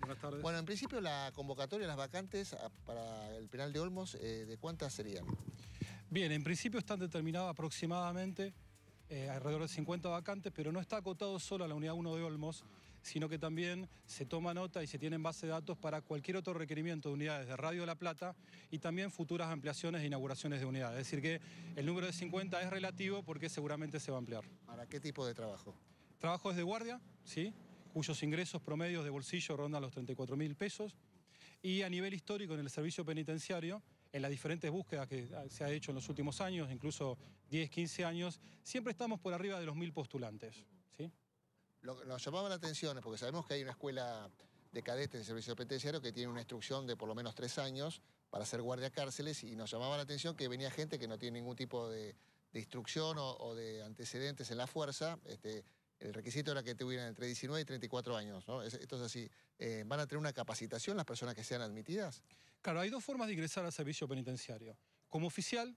Buenas tardes. Bueno, en principio la convocatoria, las vacantes ah, para el penal de Olmos, eh, ¿de cuántas serían? Bien, en principio están determinadas aproximadamente eh, alrededor de 50 vacantes, pero no está acotado solo a la unidad 1 de Olmos, sino que también se toma nota y se tiene en base de datos para cualquier otro requerimiento de unidades de Radio La Plata y también futuras ampliaciones e inauguraciones de unidades. Es decir que el número de 50 es relativo porque seguramente se va a ampliar. ¿Para qué tipo de trabajo? Trabajo es de guardia, ¿sí? cuyos ingresos promedios de bolsillo rondan los 34 mil pesos, y a nivel histórico en el servicio penitenciario, en las diferentes búsquedas que se ha hecho en los últimos años, incluso 10, 15 años, siempre estamos por arriba de los mil postulantes. ¿sí? nos llamaba la atención porque sabemos que hay una escuela de cadetes de servicio penitenciario que tiene una instrucción de por lo menos tres años para ser guardia cárceles y nos llamaba la atención que venía gente que no tiene ningún tipo de, instrucción o, o, de antecedentes en la fuerza. Este, el requisito era que tuvieran entre 19 y 34 años, ¿no? Esto así. Eh, ¿Van a tener una capacitación las personas que sean admitidas? Claro, hay dos formas de ingresar al servicio penitenciario. Como oficial,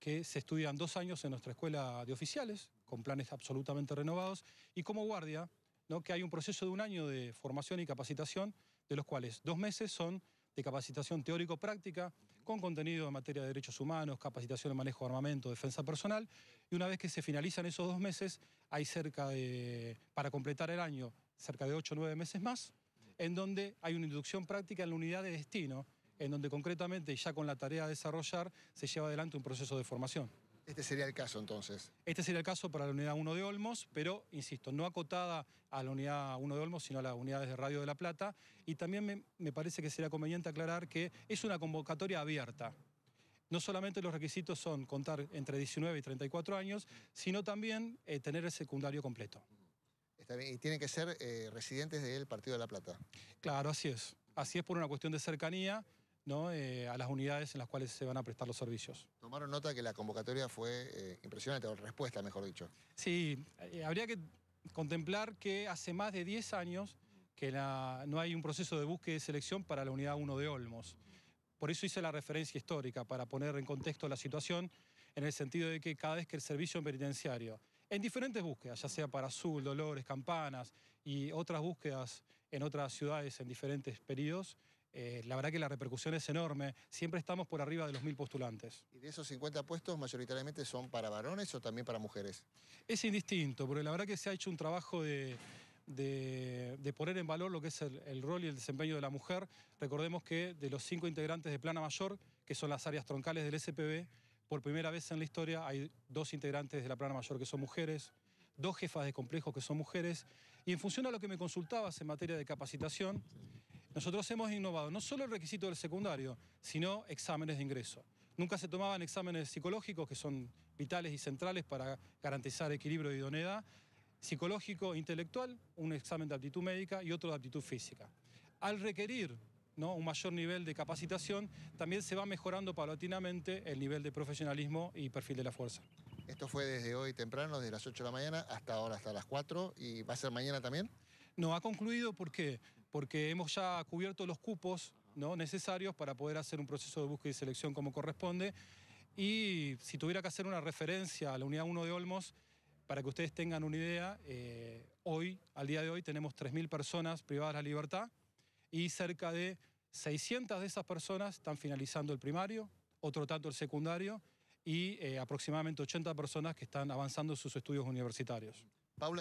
que se estudian dos años en nuestra escuela de oficiales, con planes absolutamente renovados, y como guardia, ¿no? que hay un proceso de un año de formación y capacitación, de los cuales dos meses son de capacitación teórico-práctica, con contenido en materia de derechos humanos, capacitación en manejo de armamento, defensa personal. Y una vez que se finalizan esos dos meses, hay cerca de, para completar el año, cerca de ocho o nueve meses más, en donde hay una inducción práctica en la unidad de destino, en donde concretamente ya con la tarea de desarrollar se lleva adelante un proceso de formación. Este sería el caso entonces. Este sería el caso para la unidad 1 de Olmos, pero, insisto, no acotada a la unidad 1 de Olmos, sino a las unidades de Radio de la Plata. Y también me, parece que sería conveniente aclarar que es una convocatoria abierta. No solamente los requisitos son contar entre 19 y 34 años, sino también eh, tener el secundario completo. Y tienen que ser eh, residentes del Partido de la Plata. Claro, así es. Así es por una cuestión de cercanía. Eh, a las unidades en las cuales se van a prestar los servicios. Tomaron nota que la convocatoria fue eh, impresionante, o respuesta, mejor dicho. Sí, eh, habría que contemplar que hace más de 10 años que no hay un proceso de búsqueda y selección para la unidad 1 de Olmos. Por eso hice la referencia histórica, para poner en contexto la situación, en el sentido de que cada vez que el servicio penitenciario, en diferentes búsquedas, ya sea para Azul, Dolores, Campanas y otras búsquedas en otras ciudades en diferentes periodos, eh, la verdad que la repercusión es enorme. Siempre estamos por arriba de los mil postulantes. ¿Y de esos 50 puestos mayoritariamente son para varones o también para mujeres? Es indistinto, porque la verdad que se ha hecho un trabajo de, poner en valor lo que es el, rol y el desempeño de la mujer. Recordemos que de los cinco integrantes de Plana Mayor, que son las áreas troncales del SPB, por primera vez en la historia hay dos integrantes de la Plana Mayor que son mujeres dos jefas de complejos que son mujeres, y en función a lo que me consultabas en materia de capacitación, nosotros hemos innovado no solo el requisito del secundario, sino exámenes de ingreso. Nunca se tomaban exámenes psicológicos, que son vitales y centrales para garantizar equilibrio y idoneidad, psicológico e intelectual, un examen de aptitud médica y otro de aptitud física. Al requerir ¿no? un mayor nivel de capacitación, también se va mejorando paulatinamente el nivel de profesionalismo y perfil de la fuerza. Esto fue desde hoy temprano, desde las 8 de la mañana hasta ahora, hasta las 4, y va a ser mañana también. No, ha concluido porque porque hemos ya cubierto los cupos ¿no? necesarios para poder hacer un proceso de búsqueda y selección como corresponde. Y si tuviera que hacer una referencia a la unidad 1 de Olmos, para que ustedes tengan una idea, eh, hoy, al día de hoy, tenemos 3.000 personas privadas de la libertad y cerca de 600 de esas personas están finalizando el primario, otro tanto el secundario y eh, aproximadamente 80 personas que están avanzando sus estudios universitarios. Paula.